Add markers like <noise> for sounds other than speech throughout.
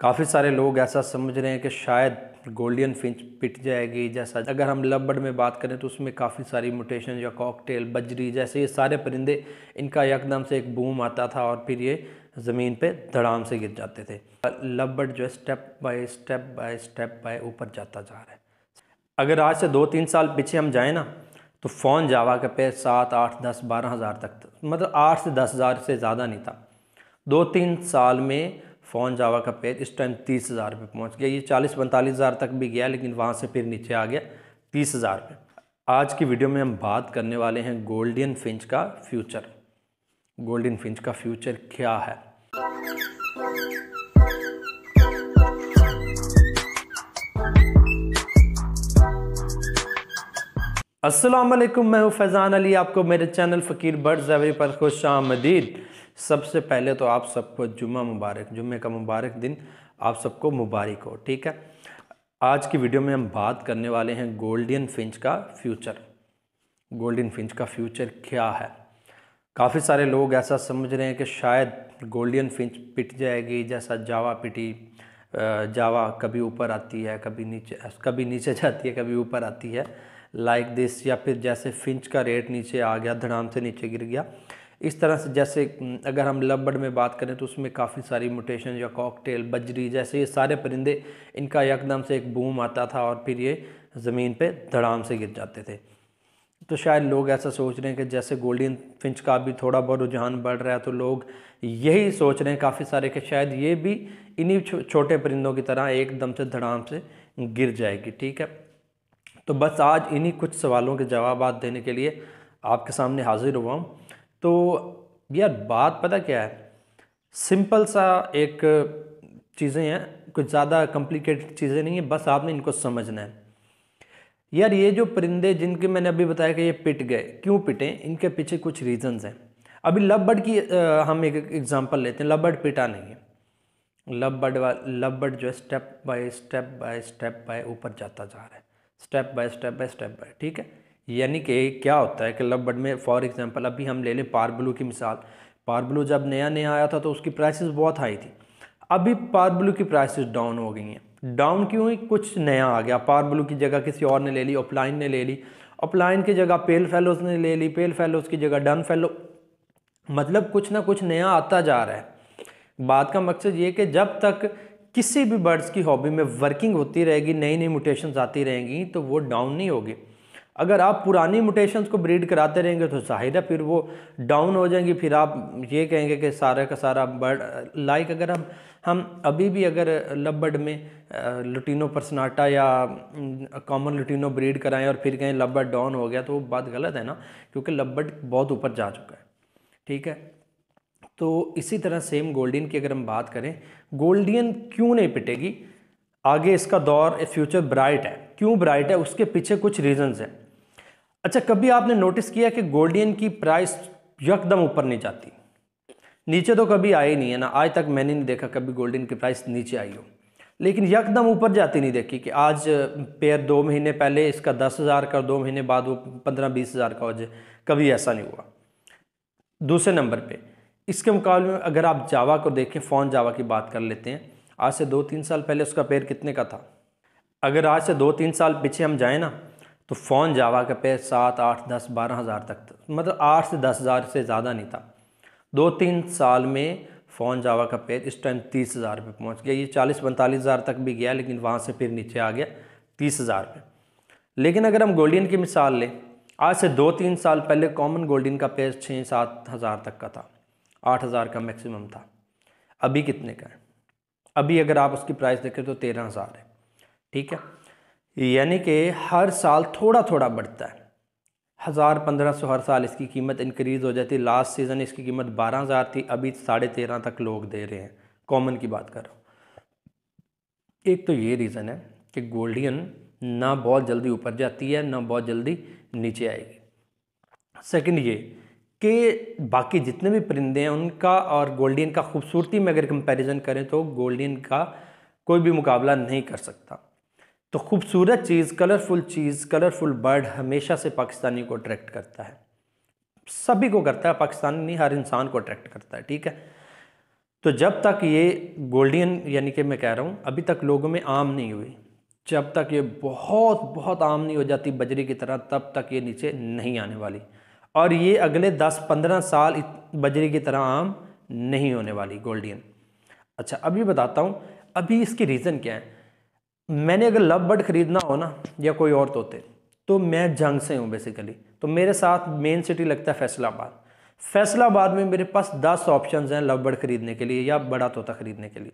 काफ़ी सारे लोग ऐसा समझ रहे हैं कि शायद गोल्डन फिंच पिट जाएगी जैसा अगर हम लबड़ में बात करें तो उसमें काफ़ी सारी म्यूटेशन या कॉकटेल बजरी जैसे ये सारे परिंदे इनका यकदम से एक बूम आता था और फिर ये ज़मीन पे धड़ाम से गिर जाते थे लबड़ जो है step by step by step by ऊपर जाता जा रहा है अगर आज से दो तीन साल पीछे हम जाएँ ना तो फ़ोन जावा के पे सात आठ दस बारह हज़ार तक मतलब आठ से दस हज़ार से ज़्यादा नहीं था दो तीन साल में फ़ोन जावा का पेज इस टाइम तीस हज़ार पे पहुँच गया ये चालीस पैंतालीस हज़ार तक भी गया लेकिन वहाँ से फिर नीचे आ गया तीस हज़ार पे आज की वीडियो में हम बात करने वाले हैं गोल्डन फिंच का फ्यूचर गोल्डन फिंच का फ्यूचर क्या है असलम मैं हूँ फैज़ान अली आपको मेरे चैनल फ़कीर बर्ड जवरी पर खुश आमदीद सबसे पहले तो आप सबको जुम्मा मुबारक जुम्मे का मुबारक दिन आप सबको मुबारक हो ठीक है आज की वीडियो में हम बात करने वाले हैं गोल्डियन फिंच का फ्यूचर गोल्डन फिंच का फ्यूचर क्या है काफ़ी सारे लोग ऐसा समझ रहे हैं कि शायद गोल्डियन फिंच पिट जाएगी जैसा जावा पिटी जावा कभी ऊपर आती है कभी नीचे कभी नीचे जाती है कभी ऊपर आती है लाइक like दिस या फिर जैसे फिंच का रेट नीचे आ गया धड़ाम से नीचे गिर गया इस तरह से जैसे अगर हम लबड़ में बात करें तो उसमें काफ़ी सारी म्यूटेशन या कॉकटेल बजरी जैसे ये सारे परिंदे इनका यकदम से एक बूम आता था और फिर ये ज़मीन पे धड़ाम से गिर जाते थे तो शायद लोग ऐसा सोच रहे हैं कि जैसे गोल्डन फिंच का भी थोड़ा बहुत रुझान बढ़ रहा है तो लोग यही सोच रहे हैं काफ़ी सारे कि शायद ये भी इन्हीं छोटे परिंदों की तरह एकदम से धड़ाम से गिर जाएगी ठीक है तो बस आज इन्हीं कुछ सवालों के जवाब देने के लिए आपके सामने हाजिर हुआ हूँ तो यार बात पता क्या है सिंपल सा एक चीज़ें हैं कुछ ज़्यादा कॉम्प्लिकेटेड चीज़ें नहीं है बस आपने इनको समझना है यार ये जो परिंदे जिनके मैंने अभी बताया कि ये पिट गए क्यों पिटें इनके पीछे कुछ रीजंस हैं अभी लव बर्ड की आ, हम एक एग्जांपल लेते हैं लव बर्ड पिटा नहीं है लव बर्ड लव बर्ड जो है step by step by step by ऊपर जाता जा रहा है step by step by step by ठीक है यानी कि क्या होता है कि लव बर्ड में फॉर एग्ज़ाम्पल अभी हम ले लें पार ब्लू की मिसाल पार ब्लू जब नया नया आया था तो उसकी प्राइसेस बहुत हाई थी अभी पार ब्लू की प्राइसेस डाउन हो गई हैं डाउन क्यों हुई कुछ नया आ गया पार ब्लू की जगह किसी और ने ले ली ऑफलाइन ने ले ली ऑफलाइन की जगह पेल फेलोज़ ने ले ली पेल फेलोज़ की जगह डन फेलो मतलब कुछ ना कुछ नया आता जा रहा है बात का मकसद ये कि जब तक किसी भी बर्ड्स की हॉबी में वर्किंग होती रहेगी नई नई म्यूटेशंस आती रहेंगी तो वो डाउन नहीं होगी अगर आप पुरानी म्यूटेशंस को ब्रीड कराते रहेंगे तो जाहिर है फिर वो डाउन हो जाएंगी फिर आप ये कहेंगे कि सारा का सारा बर्ड लाइक अगर हम हम अभी भी अगर लबड में लुटीनो परसनाटा या कॉमन लुटीनो ब्रीड कराएं और फिर कहें लबड डाउन हो गया तो वो बात गलत है ना क्योंकि लबड बहुत ऊपर जा चुका है ठीक है तो इसी तरह सेम गोल्डियन की अगर हम बात करें गोल्डियन क्यों नहीं पिटेगी आगे इसका दौर फ्यूचर ब्राइट है क्यों ब्राइट है उसके पीछे कुछ रीजंस हैं अच्छा कभी आपने नोटिस किया कि गोल्डियन की प्राइस यकदम ऊपर नहीं जाती नीचे तो कभी आई नहीं है ना आज तक मैंने नहीं देखा कभी गोल्डियन की प्राइस नीचे आई हो लेकिन यकदम ऊपर जाती नहीं देखी कि आज पेयर दो महीने पहले इसका दस हज़ार का दो महीने बाद वो पंद्रह बीस हज़ार का हो जाए कभी ऐसा नहीं हुआ दूसरे नंबर पे इसके मुकाबले में अगर आप जावा को देखें फ़ोन जावा की बात कर लेते हैं आज से दो तीन साल पहले उसका पेयर कितने का था अगर आज से दो तीन साल पीछे हम जाएँ ना तो फ़ोन जावा के पे सात आठ दस बारह हज़ार तक था मतलब आठ से दस हज़ार से ज़्यादा नहीं था दो तीन साल में फ़ोन जावा का पेज इस टाइम तीस हज़ार पे पहुँच गया ये चालीस पैंतालीस हज़ार तक भी गया लेकिन वहाँ से फिर नीचे आ गया तीस हज़ार पे लेकिन अगर हम गोल्डियन की मिसाल लें आज से दो तीन साल पहले कॉमन गोल्डियन का पेज छः सात हज़ार तक का था आठ हज़ार का मैक्सिमम था अभी कितने का है अभी अगर आप उसकी प्राइस देखें तो तेरह हज़ार है ठीक है यानी कि हर साल थोड़ा थोड़ा बढ़ता है हज़ार पंद्रह सौ हर साल इसकी कीमत इंक्रीज़ हो जाती है लास्ट सीज़न इसकी कीमत बारह हज़ार थी अभी साढ़े तेरह तक लोग दे रहे हैं कॉमन की बात कर रहा हूँ एक तो ये रीज़न है कि गोल्डियन ना बहुत जल्दी ऊपर जाती है ना बहुत जल्दी नीचे आएगी सेकंड ये कि बाकी जितने भी परिंदे हैं उनका और गोल्डियन का खूबसूरती में अगर कंपैरिजन करें तो गोल्डियन का कोई भी मुकाबला नहीं कर सकता तो खूबसूरत चीज़ कलरफुल चीज़ कलरफुल बर्ड हमेशा से पाकिस्तानी को अट्रैक्ट करता है सभी को करता है पाकिस्तानी नहीं हर इंसान को अट्रैक्ट करता है ठीक है तो जब तक ये गोल्डियन यानी कि मैं कह रहा हूँ अभी तक लोगों में आम नहीं हुई जब तक ये बहुत बहुत आम नहीं हो जाती बजरी की तरह तब तक ये नीचे नहीं आने वाली और ये अगले 10-15 साल बजरी की तरह आम नहीं होने वाली गोल्डियन अच्छा अभी बताता हूँ अभी इसकी रीज़न क्या है मैंने अगर लव बर्ड ख़रीदना हो ना या कोई और तोते तो मैं जंग से हूँ बेसिकली तो मेरे साथ मेन सिटी लगता है फैसलाबाद फैसलाबाद में मेरे पास दस ऑप्शन हैं लव बर्ड ख़रीदने के लिए या बड़ा तोता ख़रीदने के लिए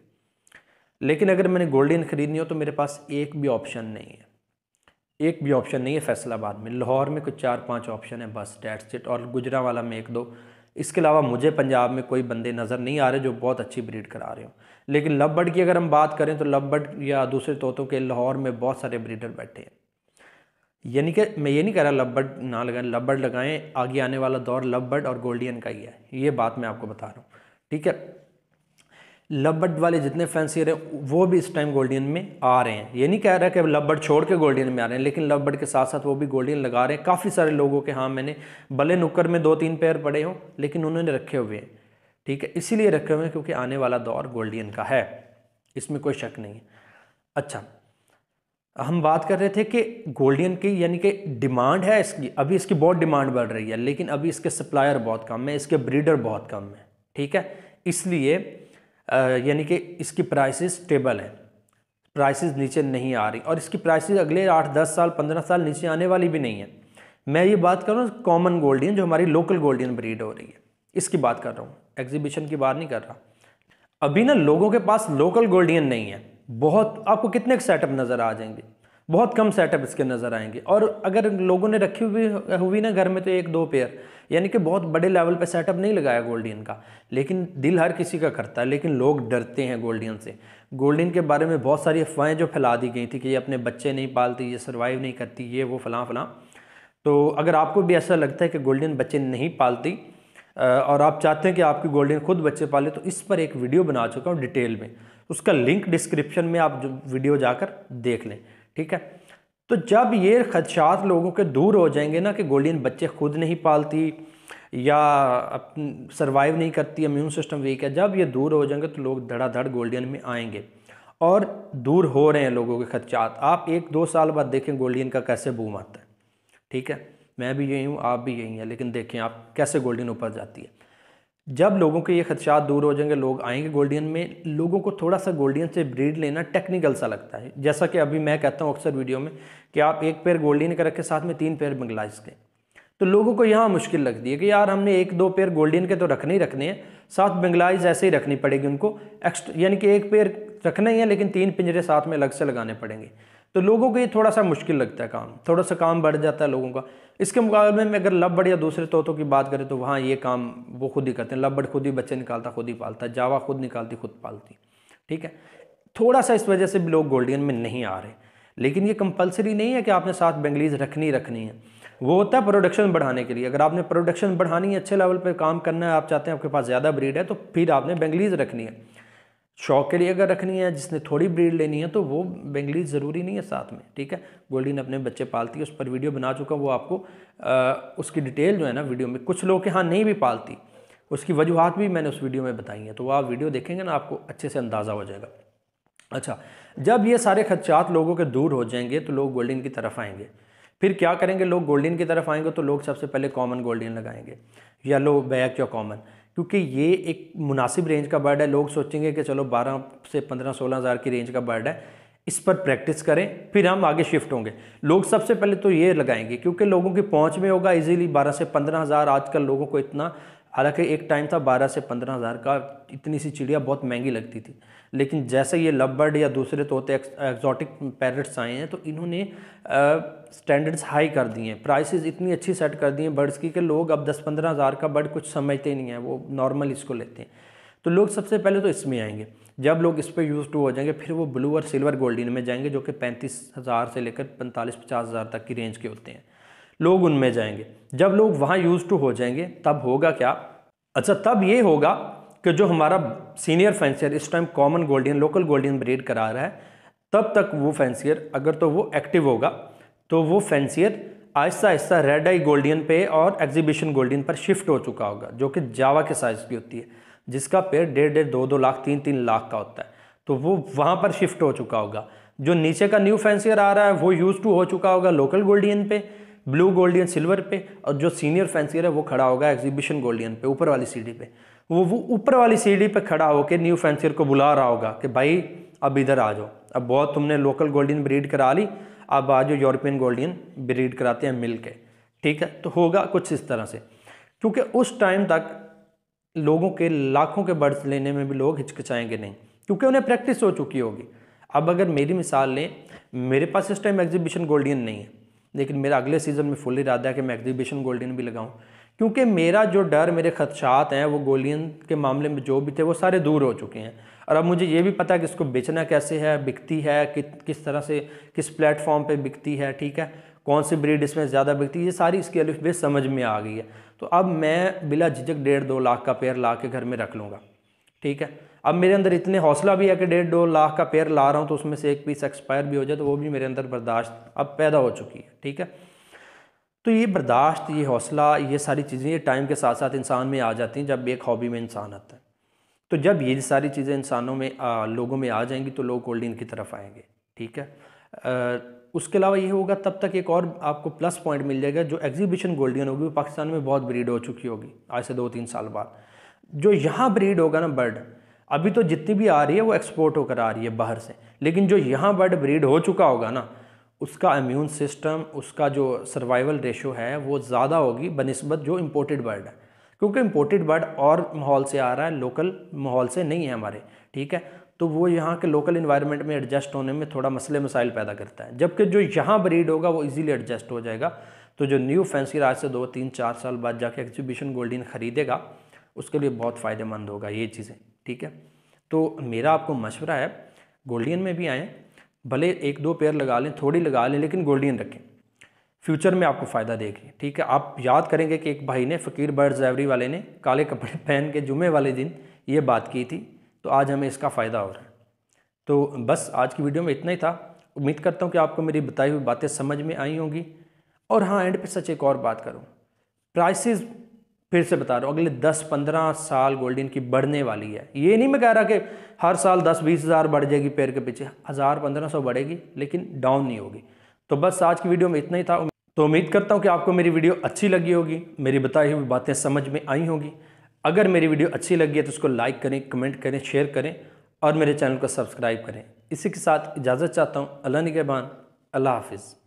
लेकिन अगर मैंने गोल्डन ख़रीदनी हो तो मेरे पास एक भी ऑप्शन नहीं है एक भी ऑप्शन नहीं है फैसलाबाद में लाहौर में कुछ चार पांच ऑप्शन है बस डेट इट और गुजरा वाला में एक दो इसके अलावा मुझे पंजाब में कोई बंदे नज़र नहीं आ रहे जो बहुत अच्छी ब्रीड करा रहे हो लेकिन लव बर्ड की अगर हम बात करें तो लब बर्ड या दूसरे तोतों के लाहौर में बहुत सारे ब्रीडर बैठे हैं यानी कि मैं ये नहीं कह रहा लब बर्ड ना लगाएं लब बर्ड लगाएं आगे आने वाला दौर लब बर्ड और गोल्डियन का ही है ये बात मैं आपको बता रहा हूँ ठीक है लबड वाले जितने फैंसियर हैं वो भी इस टाइम गोल्डियन में आ रहे हैं ये नहीं कह रहा कि लव बर्ड छोड़ के गोल्डियन में आ रहे हैं लेकिन लबड के साथ साथ वो भी गोल्डियन लगा रहे हैं काफ़ी सारे लोगों के हाँ मैंने भले नुक्कर में दो तीन पैर पड़े हों लेकिन उन्होंने रखे हुए हैं ठीक है इसीलिए रखे हुए हैं क्योंकि आने वाला दौर गोल्डियन का है इसमें कोई शक नहीं है अच्छा हम बात कर रहे थे कि गोल्डियन की यानी कि डिमांड है इसकी अभी इसकी बहुत डिमांड बढ़ रही है लेकिन अभी इसके सप्लायर बहुत कम है इसके ब्रीडर बहुत कम है ठीक है इसलिए यानी कि इसकी प्राइसेस स्टेबल है प्राइसेस नीचे नहीं आ रही और इसकी प्राइसेस अगले आठ दस साल पंद्रह साल नीचे आने वाली भी नहीं है मैं ये बात कर रहा हूँ कॉमन गोल्डियन जो हमारी लोकल गोल्डियन ब्रीड हो रही है इसकी बात कर रहा हूँ एग्जीबिशन की बात नहीं कर रहा अभी ना लोगों के पास लोकल गोल्डियन नहीं है बहुत आपको कितने सेटअप नज़र आ जाएंगे बहुत कम सेटअप इसके नज़र आएंगे और अगर लोगों ने रखी हुई हुई ना घर में तो एक दो पेयर यानी कि बहुत बड़े लेवल पे सेटअप नहीं लगाया गोल्डियन का लेकिन दिल हर किसी का करता है लेकिन लोग डरते हैं गोल्डियन से गोल्डियन के बारे में बहुत सारी अफवाहें जो फैला दी गई थी कि ये अपने बच्चे नहीं पालती ये सर्वाइव नहीं करती ये वो फलां फलां तो अगर आपको भी ऐसा लगता है कि गोल्डियन बच्चे नहीं पालती और आप चाहते हैं कि आपकी गोल्डियन खुद बच्चे पाले तो इस पर एक वीडियो बना चुका हूँ डिटेल में उसका लिंक डिस्क्रिप्शन में आप जो वीडियो जाकर देख लें ठीक है तो जब ये खदशात लोगों के दूर हो जाएंगे ना कि गोल्डियन बच्चे खुद नहीं पालती या सरवाइव नहीं करती इम्यून सिस्टम वीक है जब ये दूर हो जाएंगे तो लोग धड़ाधड़ गोल्डियन में आएंगे और दूर हो रहे हैं लोगों के खदशात आप एक दो साल बाद देखें गोल्डियन का कैसे बूम आता है ठीक है मैं भी यही हूँ आप भी यही हैं लेकिन देखें आप कैसे गोल्डियन ऊपर जाती है जब लोगों के ये खदशात दूर हो जाएंगे लोग आएंगे गोल्डियन में लोगों को थोड़ा सा गोल्डियन से ब्रीड लेना टेक्निकल सा लगता है जैसा कि अभी मैं कहता हूँ अक्सर वीडियो में कि आप एक पैर गोल्डियन के रखे साथ में तीन पैर बंगलाइज के तो लोगों को यहाँ मुश्किल लगती है कि यार हमने एक दो पैर गोल्डियन के तो रखने ही रखने हैं साथ बंगलाइज ऐसे ही रखनी पड़ेगी उनको एक्स्ट्रा यानी कि एक पैर रखना ही है लेकिन तीन पिंजरे साथ में अलग से लगाने पड़ेंगे तो लोगों को ये थोड़ा सा मुश्किल लगता है काम थोड़ा सा काम बढ़ जाता है लोगों का इसके मुकाबले में अगर लबड़ या दूसरे तोतों की बात करें तो वहाँ ये काम वो खुद ही करते हैं लबड़ खुद ही बच्चे निकालता खुद ही पालता जावा खुद निकालती खुद पालती ठीक है थोड़ा सा इस वजह से भी लोग गोल्डियन में नहीं आ रहे लेकिन ये कंपलसरी नहीं है कि आपने साथ बेंगलीज रखनी रखनी है वो होता है प्रोडक्शन बढ़ाने के लिए अगर आपने प्रोडक्शन बढ़ानी है अच्छे लेवल पर काम करना है आप चाहते हैं आपके पास ज़्यादा ब्रीड है तो फिर आपने बेंगलीज रखनी है शौक के लिए अगर रखनी है जिसने थोड़ी ब्रीड लेनी है तो वो बेंगली ज़रूरी नहीं है साथ में ठीक है गोल्डिन अपने बच्चे पालती है उस पर वीडियो बना चुका वो आपको आ, उसकी डिटेल जो है ना वीडियो में कुछ लोग के यहाँ नहीं भी पालती उसकी वजूहत भी मैंने उस वीडियो में बताई हैं तो वो आप वीडियो देखेंगे ना आपको अच्छे से अंदाज़ा हो जाएगा अच्छा जब ये सारे खदशात लोगों के दूर हो जाएंगे तो लोग गोल्डिन की तरफ आएंगे फिर क्या करेंगे लोग गोल्डिन की तरफ आएंगे तो लोग सबसे पहले कॉमन गोल्डिन लगाएंगे येलो बैक या कॉमन क्योंकि ये एक मुनासिब रेंज का बर्ड है लोग सोचेंगे कि चलो 12 से 15 सोलह हज़ार की रेंज का बर्ड है इस पर प्रैक्टिस करें फिर हम आगे शिफ्ट होंगे लोग सबसे पहले तो ये लगाएंगे क्योंकि लोगों की पहुंच में होगा इजीली 12 से पंद्रह हज़ार आजकल लोगों को इतना हालांकि एक टाइम था बारह से पंद्रह हज़ार का इतनी सी चिड़िया बहुत महंगी लगती थी लेकिन जैसे ये लव बर्ड या दूसरे तोते एक्जॉटिक पैरट्स आए हैं तो इन्होंने स्टैंडर्ड्स हाई कर दिए हैं प्राइसेस इतनी अच्छी सेट कर दी हैं बर्ड्स की कि लोग अब दस पंद्रह हज़ार का बर्ड कुछ समझते नहीं हैं वो नॉर्मल इसको लेते हैं तो लोग सबसे पहले तो इसमें आएंगे जब लोग इस पर यूज़ टू हो जाएंगे फिर वो ब्लू और सिल्वर गोल्डिन में जाएंगे जो कि पैंतीस हज़ार से लेकर पैंतालीस पचास हज़ार तक की रेंज के होते हैं लोग उनमें जाएंगे जब लोग वहाँ यूज़ टू हो जाएंगे तब होगा क्या अच्छा तब ये होगा कि जो हमारा सीनियर फैंसियर इस time common golden local golden breed करा रहा है तब तक वो फैंसियर अगर तो वो एक्टिव होगा तो वो फैंसियर आहिस्ता आहिस्ता रेड आई गोल्डियन पे और एग्जीबिशन गोल्डियन पर शिफ्ट हो चुका होगा जो कि जावा के साइज़ की होती है जिसका पेड़ डेढ़ डेढ़ दो दो लाख तीन तीन लाख का होता है तो वो वहाँ पर शिफ्ट हो चुका होगा जो नीचे का न्यू फैंसियर आ रहा है वो यूज़ टू हो चुका होगा लोकल गोल्डियन पे ब्लू गोल्डियन सिल्वर पे और जो सीनियर फैंसियर है वो खड़ा होगा एग्जीबिशन गोल्डियन पे ऊपर वाली सीढ़ी पे वो वो ऊपर वाली सीढ़ी पे खड़ा होकर न्यू फैंसियर को बुला रहा होगा कि भाई अब इधर आ जाओ अब बहुत तुमने लोकल गोल्डियन ब्रीड करा ली अब आ जाओ यूरोपियन गोल्डियन ब्रीड कराते हैं मिल के ठीक है तो होगा कुछ इस तरह से क्योंकि उस टाइम तक लोगों के लाखों के बर्ड्स लेने में भी लोग हिचकिचाएंगे नहीं क्योंकि उन्हें प्रैक्टिस हो चुकी होगी अब अगर मेरी मिसाल लें मेरे पास इस टाइम एग्जीबिशन गोल्डियन नहीं है लेकिन मेरा अगले सीज़न में फुल इरादा है कि मैं एग्जीबिशन गोल्डियन भी लगाऊँ क्योंकि मेरा जो डर मेरे खदशात हैं वो गोल्डियन के मामले में जो भी थे वो सारे दूर हो चुके हैं और अब मुझे ये भी पता है कि इसको बेचना कैसे है बिकती है कि, किस तरह से किस प्लेटफॉर्म पर बिकती है ठीक है कौन सी ब्रीड इसमें ज़्यादा बिकती है ये सारी इसकी अलिफ बेस समझ में आ गई है तो अब मैं बिला झिझक डेढ़ दो लाख का पेयर ला के घर में रख लूँगा ठीक है अब मेरे अंदर इतने हौसला भी है कि डेढ़ दो लाख का पेयर ला रहा हूँ तो उसमें से एक पीस एक्सपायर भी हो जाए तो वो भी मेरे अंदर बर्दाश्त अब पैदा हो चुकी है ठीक है तो ये बर्दाश्त ये हौसला ये सारी चीज़ें ये टाइम के साथ साथ इंसान में आ जाती हैं जब एक हॉबी में इंसान आता है तो जब ये सारी चीज़ें इंसानों में आ, लोगों में आ जाएंगी तो लोग कोल्ड की तरफ आएंगे ठीक है आ, उसके अलावा ये होगा तब तक एक और आपको प्लस पॉइंट मिल जाएगा जो एग्जीबिशन गोल्डियन होगी वो पाकिस्तान में बहुत ब्रीड हो चुकी होगी आज से दो तीन साल बाद जो यहाँ ब्रीड होगा ना बर्ड अभी तो जितनी भी आ रही है वो एक्सपोर्ट होकर आ रही है बाहर से लेकिन जो यहाँ बर्ड ब्रीड हो चुका होगा ना उसका इम्यून सिस्टम उसका जो सर्वाइवल रेशो है वो ज़्यादा होगी बनस्बत जो इम्पोर्टेड बर्ड है क्योंकि इम्पोर्टेड बर्ड और माहौल से आ रहा है लोकल माहौल से नहीं है हमारे ठीक है तो वो यहाँ के लोकल इन्वायरमेंट में एडजस्ट होने में थोड़ा मसले मसाइल पैदा करता है जबकि जो यहाँ ब्रीड होगा वो ईज़िली एडजस्ट हो जाएगा तो जो न्यू फैंसी आज से दो तीन चार साल बाद जाके एग्जीबिशन गोल्डिन ख़रीदेगा उसके लिए बहुत फ़ायदेमंद होगा ये चीज़ें ठीक है तो मेरा आपको मशवरा है गोल्डियन में भी आएँ भले एक दो पेयर लगा लें थोड़ी लगा लें लेकिन गोल्डियन रखें फ्यूचर में आपको फ़ायदा देगी ठीक है आप याद करेंगे कि एक भाई ने फ़कीर बर्ड जैवरी वाले ने काले कपड़े <laughs> पहन के जुमे वाले दिन ये बात की थी तो आज हमें इसका फ़ायदा हो रहा है तो बस आज की वीडियो में इतना ही था उम्मीद करता हूँ कि आपको मेरी बताई हुई बातें समझ में आई होंगी और हाँ एंड पे सच एक और बात करूँ प्राइसिस फिर से बता रहा हूँ अगले 10-15 साल गोल्ड इनकी बढ़ने वाली है ये नहीं मैं कह रहा कि हर साल 10-20 हज़ार बढ़ जाएगी पैर के पीछे हज़ार पंद्रह सौ बढ़ेगी लेकिन डाउन नहीं होगी तो बस आज की वीडियो में इतना ही था तो उम्मीद करता हूँ कि आपको मेरी वीडियो अच्छी लगी होगी मेरी बताई हुई बातें समझ में आई होंगी अगर मेरी वीडियो अच्छी लगी है तो उसको लाइक करें कमेंट करें शेयर करें और मेरे चैनल को सब्सक्राइब करें इसी के साथ इजाज़त चाहता हूँ अल्लाह निगहबान अल्लाह हाफिज़